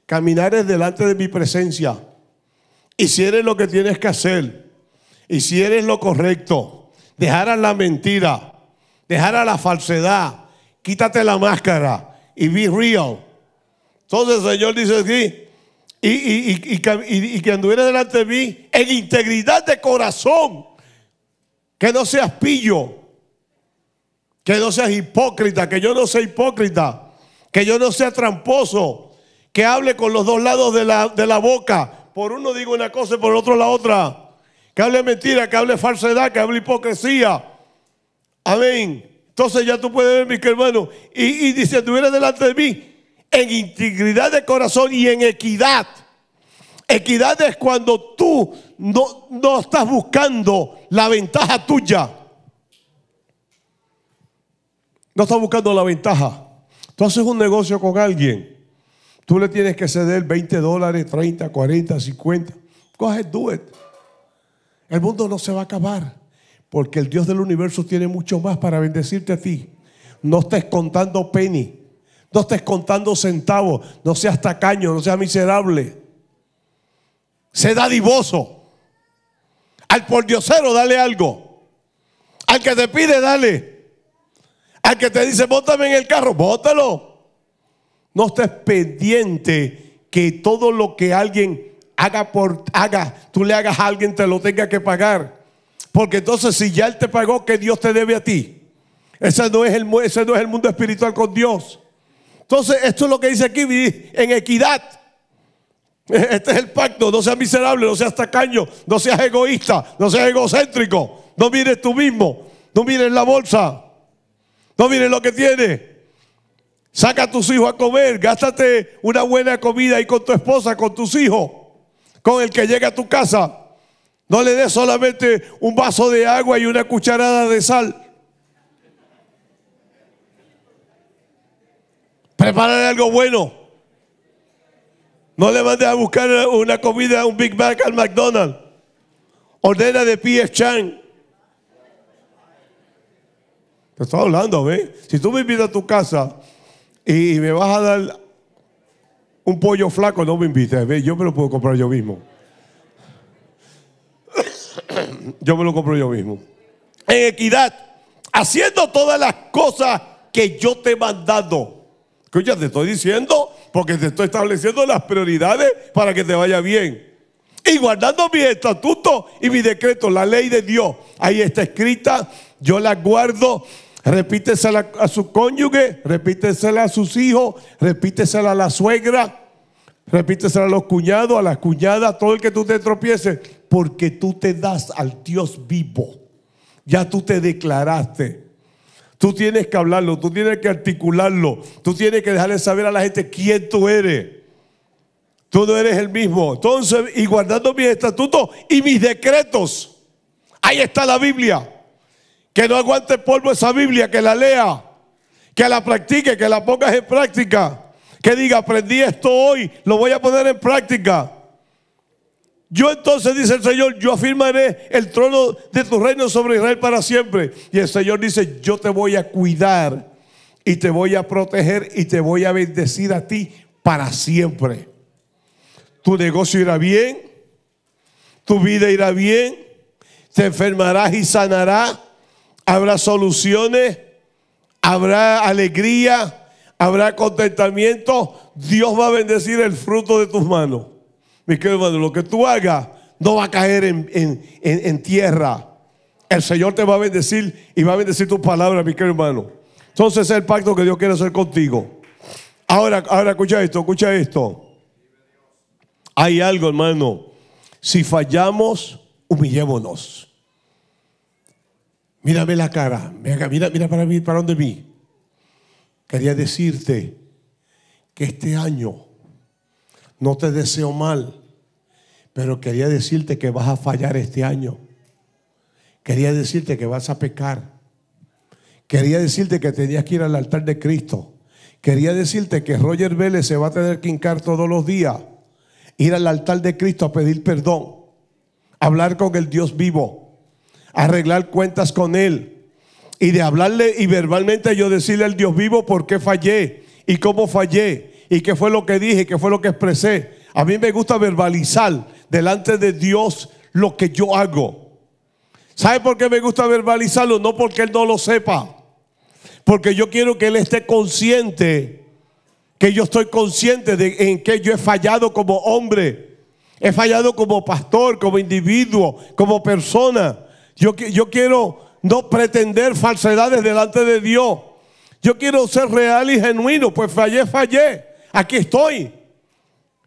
caminares delante de mi presencia, y si eres lo que tienes que hacer, y si eres lo correcto, dejar a la mentira, dejar a la falsedad, quítate la máscara y be real. Entonces el Señor dice aquí, y, y, que anduviera delante de mí en integridad de corazón, que no seas pillo, que no seas hipócrita, que yo no sea hipócrita, que yo no sea tramposo, que hable con los dos lados de la, de la boca, por uno digo una cosa y por otro la otra. Que hable mentira, que hable falsedad, que hable hipocresía. Amén. Entonces ya tú puedes ver, mi hermano, y, y dice, estuviera delante de mí en integridad de corazón y en equidad. Equidad es cuando tú no, no estás buscando la ventaja tuya. No estás buscando la ventaja. Tú haces un negocio con alguien Tú le tienes que ceder 20 dólares, 30, 40, 50. Coge ahead, do El mundo no se va a acabar porque el Dios del universo tiene mucho más para bendecirte a ti. No estés contando penny, no estés contando centavos, no seas tacaño, no seas miserable. da dadivoso. Al pordiosero dale algo. Al que te pide, dale. Al que te dice, bótame en el carro, bótalo. No estés pendiente que todo lo que alguien haga por haga, tú le hagas a alguien te lo tenga que pagar. Porque entonces si ya él te pagó, que Dios te debe a ti. Ese no es el, ese no es el mundo espiritual con Dios. Entonces, esto es lo que dice aquí, en equidad. E, este es el pacto, no seas miserable, no seas tacaño, no seas egoísta, no seas egocéntrico, no mires tú mismo, no mires la bolsa, no mires lo que tienes. Saca a tus hijos a comer, gástate una buena comida ahí con tu esposa, con tus hijos, con el que llega a tu casa. No le des solamente un vaso de agua y una cucharada de sal. Prepárale algo bueno. No le mandes a buscar una comida, un Big Mac al McDonald's. Ordena de P.F. Chang. Te estoy hablando, ¿ves? Si tú me invitas a tu casa y me vas a dar un pollo flaco, no me invites, Yo me lo puedo comprar yo mismo. [coughs] Yo me lo compro yo mismo. En equidad, haciendo todas las cosas que yo te he mandado. Que ya te estoy diciendo, porque te estoy estableciendo las prioridades para que te vaya bien. Y guardando mi estatuto y mi decreto, la ley de Dios, ahí está escrita, yo la guardo repítesela a su cónyuge, repítesela a sus hijos, repítesela a la suegra, repítesela a los cuñados, a las cuñadas, a todo el que tú te tropieces, porque tú te das al Dios vivo. Ya tú te declaraste. Tú tienes que hablarlo, tú tienes que articularlo, tú tienes que dejarle saber a la gente quién tú eres. Tú no eres el mismo. Entonces, y guardando mis estatutos y mis decretos. Ahí está la Biblia que no aguante polvo esa Biblia, que la lea, que la practique, que la pongas en práctica, que diga, aprendí esto hoy, lo voy a poner en práctica. Yo entonces, dice el Señor, yo afirmaré el trono de tu reino sobre Israel para siempre. Y el Señor dice, yo te voy a cuidar y te voy a proteger y te voy a bendecir a ti para siempre. Tu negocio irá bien, tu vida irá bien, te enfermarás y sanarás, habrá soluciones, habrá alegría, habrá contentamiento. Dios va a bendecir el fruto de tus manos. Mi querido hermano, lo que tú hagas no va a caer en, tierra. El Señor te va a bendecir y va a bendecir tus palabras, mi querido hermano. Entonces es el pacto que Dios quiere hacer contigo. Ahora, ahora escucha esto, escucha esto. Hay algo, hermano. Si fallamos, humillémonos. Mírame la cara, mira, mira para mí, para donde mí. Quería decirte que este año no te deseo mal, pero quería decirte que vas a fallar este año. Quería decirte que vas a pecar. Quería decirte que tenías que ir al altar de Cristo. Quería decirte que Roger Vélez se va a tener que hincar todos los días, ir al altar de Cristo a pedir perdón, hablar con el Dios vivo arreglar cuentas con Él y de hablarle y verbalmente yo decirle al Dios vivo por qué fallé y cómo fallé y qué fue lo que dije, qué fue lo que expresé. A mí me gusta verbalizar delante de Dios lo que yo hago. ¿Sabe por qué me gusta verbalizarlo? No porque Él no lo sepa, porque yo quiero que Él esté consciente, que yo estoy consciente de en que yo he fallado como hombre. He fallado como pastor, como individuo, como persona. Yo, quiero no pretender falsedades delante de Dios. Yo quiero ser real y genuino, pues fallé, fallé. Aquí estoy.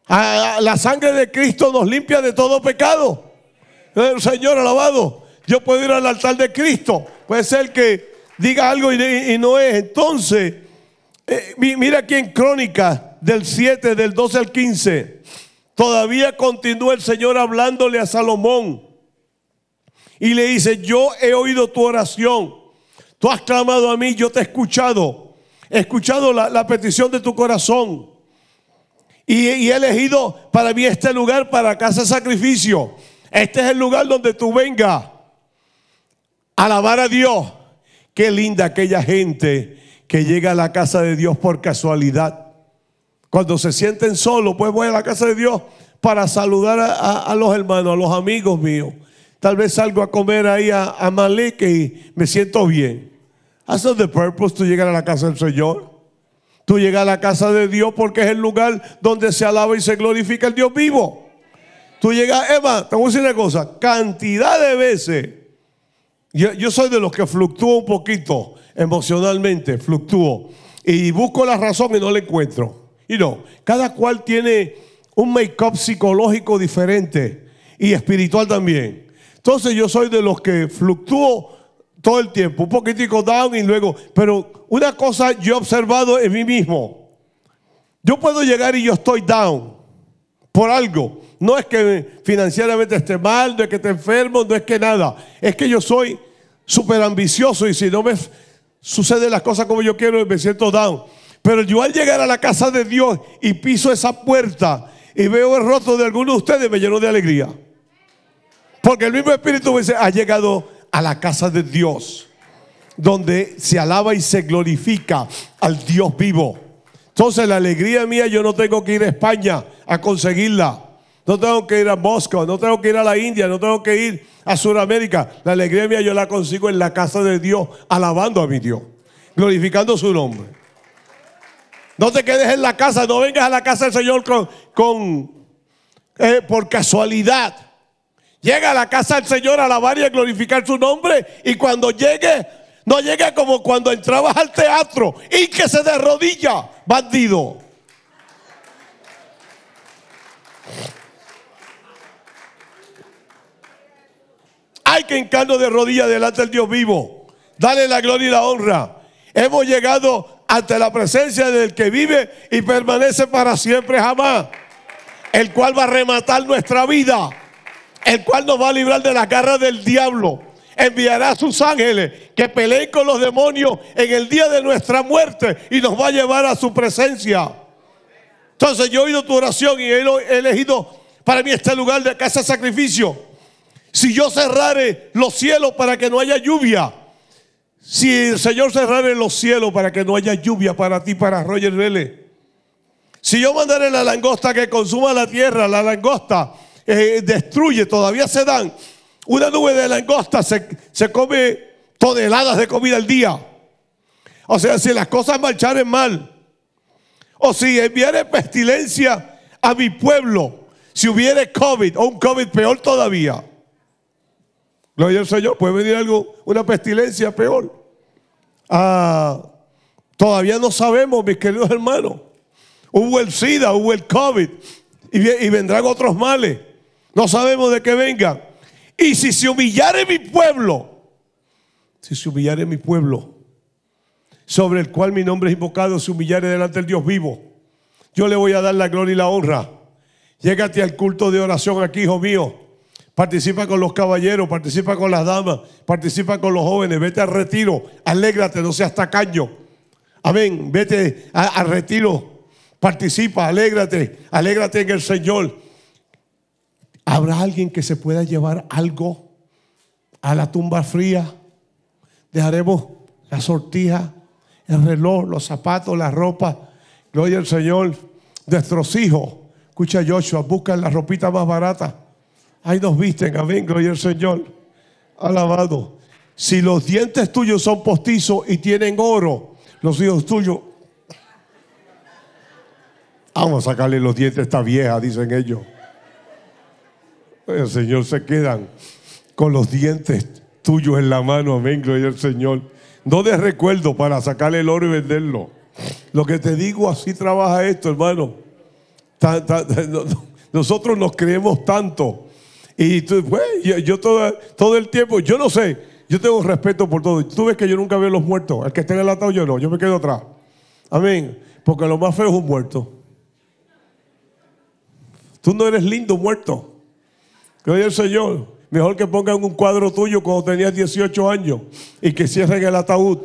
la sangre de Cristo nos limpia de todo pecado. El Señor alabado. Yo puedo ir al altar de Cristo. Puede ser que diga algo y, no es. Entonces, eh, mira aquí en Crónica del 7, del 12 al 15. Todavía continúa el Señor hablándole a Salomón y le dice, yo he oído tu oración, tú has clamado a mí, yo te he escuchado, he escuchado la, petición de tu corazón y, he elegido para mí este lugar para casa sacrificio. Este es el lugar donde tú vengas a alabar a Dios. Qué linda aquella gente que llega a la casa de Dios por casualidad. Cuando se sienten solos, pues voy a la casa de Dios para saludar a los hermanos, a los amigos míos. Tal vez salgo a comer ahí a, a y me siento bien. ¿Hasta de the purpose, tú llegar a la casa del Señor. Tú llegas a la casa de Dios porque es el lugar donde se alaba y se glorifica el Dios vivo. Tú llegas, Eva, te voy a decir una cosa, cantidad de veces. Yo, yo soy de los que fluctúo un poquito emocionalmente, fluctúo. Y busco la razón y no la encuentro. Y no, cada cual tiene un make-up psicológico diferente y espiritual también. Entonces yo soy de los que fluctúo todo el tiempo, un poquitico down y luego, pero una cosa yo he observado en mí mismo, yo puedo llegar y yo estoy down por algo. No es que financieramente esté mal, no es que esté enfermo, no es que nada. Es que yo soy súper ambicioso y si no me suceden las cosas como yo quiero, me siento down. Pero yo al llegar a la casa de Dios y piso esa puerta y veo el rostro de alguno de ustedes, me lleno de alegría. Porque el mismo Espíritu dice, ha llegado a la casa de Dios, donde se alaba y se glorifica al Dios vivo. Entonces la alegría mía yo no tengo que ir a España a conseguirla. No tengo que ir a Moscú, no tengo que ir a la India, no tengo que ir a Sudamérica. La alegría mía yo la consigo en la casa de Dios, alabando a mi Dios, glorificando su nombre. No te quedes en la casa, no vengas a la casa del Señor con, eh, por casualidad. Llega a la casa del Señor a alabar y a glorificar su nombre. Y cuando llegue, no llegue como cuando entrabas al teatro y que se de rodilla, bandido. Hay que encarno de rodilla delante del Dios vivo. Dale la gloria y la honra. Hemos llegado ante la presencia del que vive y permanece para siempre jamás. El cual va a rematar nuestra vida el cual nos va a librar de la garra del diablo. Enviará a sus ángeles que peleen con los demonios en el día de nuestra muerte y nos va a llevar a su presencia. Entonces yo he oído tu oración y he elegido para mí este lugar de casa sacrificio. Si yo cerrare los cielos para que no haya lluvia, si el Señor cerrare los cielos para que no haya lluvia para ti, para Roger Vélez, si yo mandaré la langosta que consuma la tierra, la langosta eh, destruye, todavía se dan. Una nube de langosta se, se come toneladas de comida al día. O sea, si las cosas marcharen mal, o si enviaré pestilencia a mi pueblo, si hubiere COVID o un COVID peor todavía. Gloria al Señor, puede venir algo, una pestilencia peor. Ah, todavía no sabemos, mis queridos hermanos. Hubo el SIDA, hubo el COVID y, y vendrán otros males. No sabemos de qué venga, Y si se humillare mi pueblo, si se humillare mi pueblo, sobre el cual mi nombre es invocado, se humillare delante del Dios vivo, yo le voy a dar la gloria y la honra. Llégate al culto de oración aquí, hijo mío. Participa con los caballeros, participa con las damas, participa con los jóvenes, vete al retiro, alégrate, no seas tacaño. Amén, vete al retiro, participa, alégrate, alégrate en el Señor. ¿Habrá alguien que se pueda llevar algo a la tumba fría? Dejaremos la sortija, el reloj, los zapatos, la ropa. Gloria al Señor. Nuestros hijos, escucha Joshua, buscan la ropita más barata. Ahí nos visten, amén, gloria al Señor. Alabado. Si los dientes tuyos son postizos y tienen oro, los hijos tuyos. Vamos a sacarle los dientes a esta vieja, dicen ellos. El Señor se quedan con los dientes tuyos en la mano, amén, gloria al Señor. No de recuerdo para sacar el oro y venderlo. Lo que te digo, así trabaja esto, hermano. Nosotros nos creemos tanto. Y tú, pues, yo, todo, todo, el tiempo, yo no sé, yo tengo respeto por todo. Tú ves que yo nunca veo los muertos. El que esté en el atado yo no, yo me quedo atrás. Amén. Porque lo más feo es un muerto. Tú no eres lindo muerto. Gloria al Señor. Mejor que pongan un cuadro tuyo cuando tenías 18 años y que cierren el ataúd.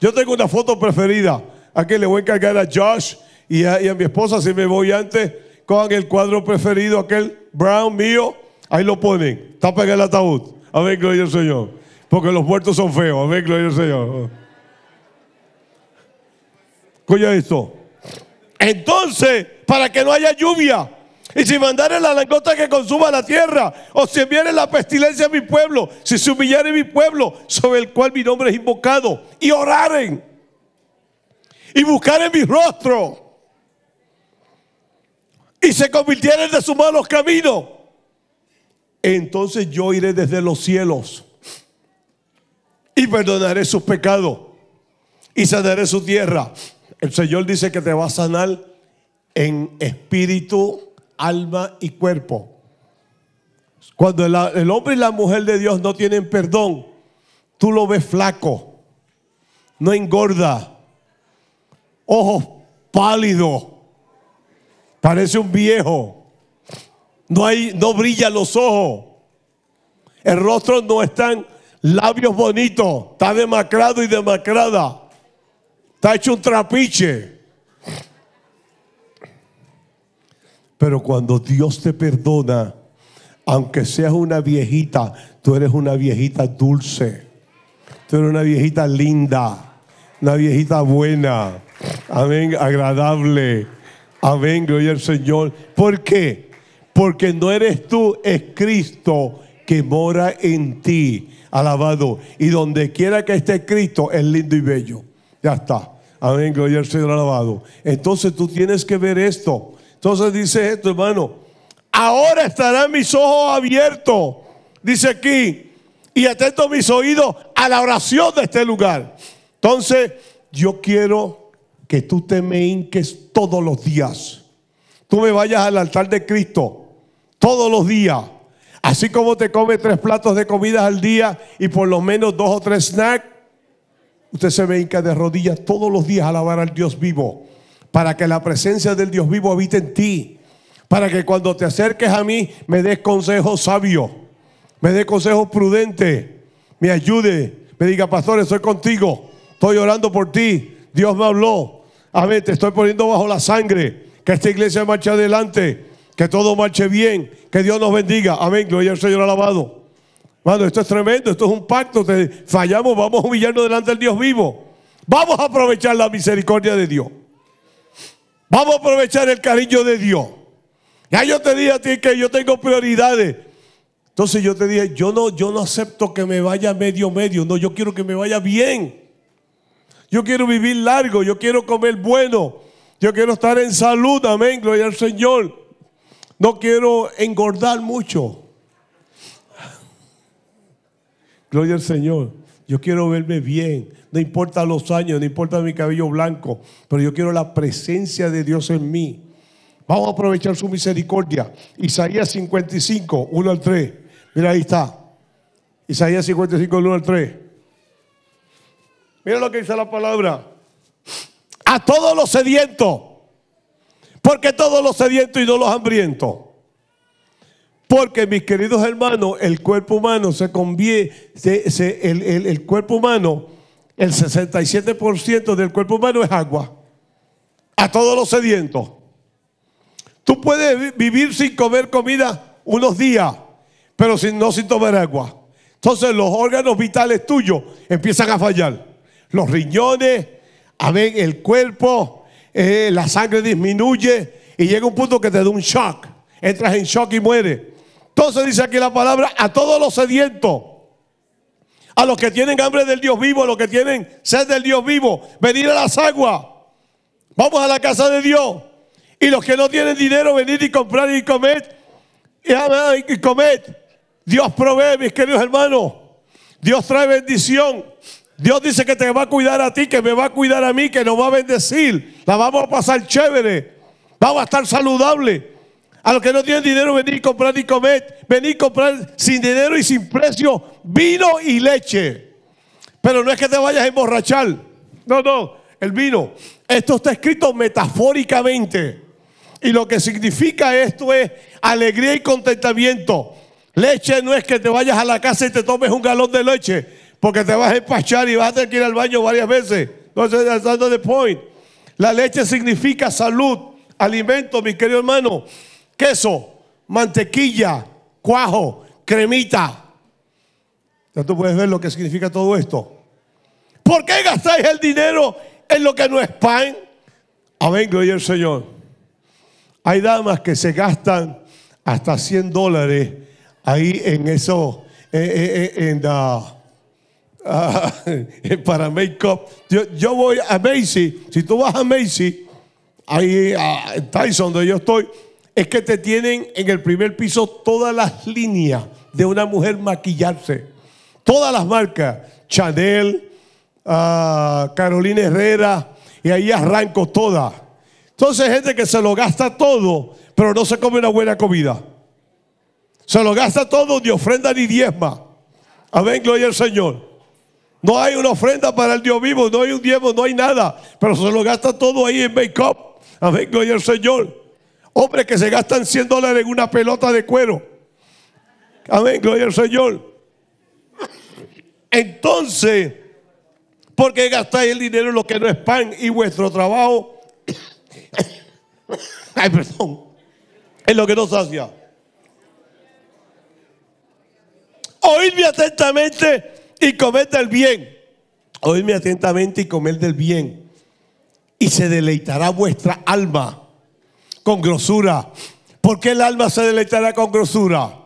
Yo tengo una foto preferida. Aquí le voy a encargar a Josh y a, mi esposa, si me voy antes, con el cuadro preferido, aquel brown mío, ahí lo ponen, tapen el ataúd. Amén, ver, gloria al Señor. Porque los muertos son feos. A ver, gloria al Señor. Oye esto. Entonces, para que no haya lluvia, y si mandare la langosta que consuma la tierra, o si enviare la pestilencia a mi pueblo, si se humillare mi pueblo, sobre el cual mi nombre es invocado, y oraren, y buscaren mi rostro, y se convirtieren de sus malos caminos, entonces yo iré desde los cielos y perdonaré sus pecados y sanaré su tierra. El Señor dice que te va a sanar en espíritu alma y cuerpo. Cuando el, hombre y la mujer de Dios no tienen perdón, tú lo ves flaco, no engorda, ojos pálidos, parece un viejo, no, hay, no brilla los ojos, el rostro no están labios bonitos, está demacrado y demacrada, está hecho un trapiche. Pero cuando Dios te perdona, aunque seas una viejita, tú eres una viejita dulce. Tú eres una viejita linda, una viejita buena. Amén, agradable. Amén, gloria al Señor. ¿Por qué? Porque no eres tú, es Cristo que mora en ti. Alabado. Y donde quiera que esté Cristo, es lindo y bello. Ya está. Amén, gloria al Señor, alabado. Entonces tú tienes que ver esto. Entonces dice esto, hermano. Ahora estarán mis ojos abiertos, dice aquí, y atento mis oídos a la oración de este lugar. Entonces, yo quiero que tú te me hinques todos los días. Tú me vayas al altar de Cristo todos los días. Así como te comes tres platos de comida al día y por lo menos dos o tres snacks, usted se me hinca de rodillas todos los días a alabar al Dios vivo para que la presencia del Dios vivo habite en ti, para que cuando te acerques a mí me des consejo sabio, me des consejos prudentes, me ayude, me diga, pastor, estoy contigo, estoy orando por ti, Dios me habló, amén, te estoy poniendo bajo la sangre, que esta iglesia marche adelante, que todo marche bien, que Dios nos bendiga, amén, gloria al Señor alabado. Mano, esto es tremendo, esto es un pacto. Te fallamos, vamos a humillarnos delante del Dios vivo. Vamos a aprovechar la misericordia de Dios. Vamos a aprovechar el cariño de Dios. Ya yo te dije a ti que yo tengo prioridades. Entonces yo te dije, yo no, yo no acepto que me vaya medio medio. No, yo quiero que me vaya bien. Yo quiero vivir largo, yo quiero comer bueno. Yo quiero estar en salud, amén, gloria al Señor. No quiero engordar mucho. Gloria al Señor. Yo quiero verme bien, no importa los años, no importa mi cabello blanco, pero yo quiero la presencia de Dios en mí. Vamos a aprovechar su misericordia. Isaías 55, 1 al 3. Mira, ahí está. Isaías 55, 1 al 3. Mira lo que dice la palabra. A todos los sedientos. Porque todos los sedientos y no los hambrientos. Porque mis queridos hermanos, el cuerpo humano se convierte, el, cuerpo humano, el 67% del cuerpo humano es agua. A todos los sedientos. Tú puedes vivir sin comer comida unos días, pero no sin tomar agua. Entonces los órganos vitales tuyos empiezan a fallar. Los riñones, a el cuerpo, eh, la sangre disminuye y llega un punto que te da un shock. Entras en shock y mueres. Entonces dice aquí la palabra, a todos los sedientos, a los que tienen hambre del Dios vivo, a los que tienen sed del Dios vivo, venir a las aguas. Vamos a la casa de Dios. Y los que no tienen dinero, venir y comprar y comer. Y, ah, comer. Dios provee, mis queridos hermanos. Dios trae bendición. Dios dice que te va a cuidar a ti, que me va a cuidar a mí, que nos va a bendecir. La vamos a pasar chévere. Vamos a estar saludable. A los que no tienen dinero, Venir comprar y venís y comprar sin dinero y sin precio vino y leche. Pero no es que te vayas a emborrachar. No, no, el vino. Esto está escrito metafóricamente. Y lo que significa esto es alegría y contentamiento. Leche no es que te vayas a la casa y te tomes un galón de leche, porque te vas a empachar y vas a tener que ir al baño varias veces. Entonces, that's the point. La leche significa salud, alimento, mi querido hermano queso, mantequilla, cuajo, cremita. Ya tú puedes ver lo que significa todo esto. ¿Por qué gastáis el dinero en lo que no es pan? Amén, gloria al Señor. Hay damas que se gastan hasta 100 dólares ahí en eso, eh, eh, eh, [laughs] ah, en, para make-up. Yo, yo, voy a Macy, si tú vas a Macy, ahí a ah, Tyson donde yo estoy, es que te tienen en el primer piso todas las líneas de una mujer maquillarse. Todas las marcas. Chanel, ah, Carolina Herrera, y ahí arranco todas. Entonces, gente que se lo gasta todo, pero no se come una buena comida. Se lo gasta todo ni ofrenda ni diezma. Amén, gloria al Señor. No hay una ofrenda para el Dios vivo, no hay un diezmo, no hay nada. Pero se lo gasta todo ahí en make-up. Amén, gloria al Señor. Hombres que se gastan 100 dólares en una pelota de cuero. Amén, gloria al Señor. Entonces, ¿por qué gastáis el dinero en lo que no es pan y vuestro trabajo? [coughs] Ay, perdón. En lo que no sacia. Oídme atentamente y comed el bien. Oídme atentamente y comed del bien. Y se deleitará vuestra alma con grosura. ¿Por qué el alma se deleitará con grosura?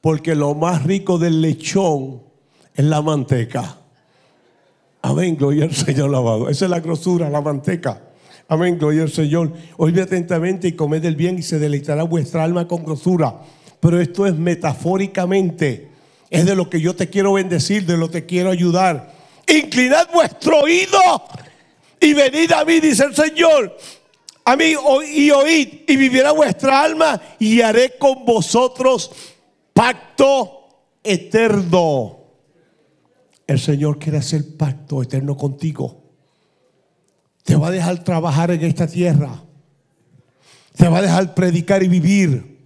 Porque lo más rico del lechón es la manteca. Amén, gloria al Señor lavado. Esa es la grosura, la manteca. Amén, gloria al Señor. Oíd atentamente y comed el bien y se deleitará vuestra alma con grosura. Pero esto es metafóricamente. Es de lo que yo te quiero bendecir, de lo que te quiero ayudar. Inclinad vuestro oído y venid a mí, dice el Señor a mí y oíd y vivirá vuestra alma y haré con vosotros pacto eterno. El Señor quiere hacer pacto eterno contigo. Te va a dejar trabajar en esta tierra. Te va a dejar predicar y vivir.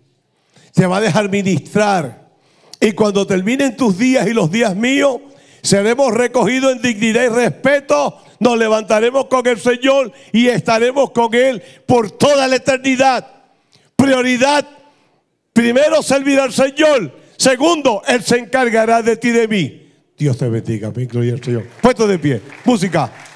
Te va a dejar ministrar. Y cuando terminen tus días y los días míos, seremos recogidos en dignidad y respeto nos levantaremos con el Señor y estaremos con Él por toda la eternidad. Prioridad, primero servir al Señor. Segundo, Él se encargará de ti y de mí. Dios te bendiga, me incluye el Señor. Puesto de pie, música.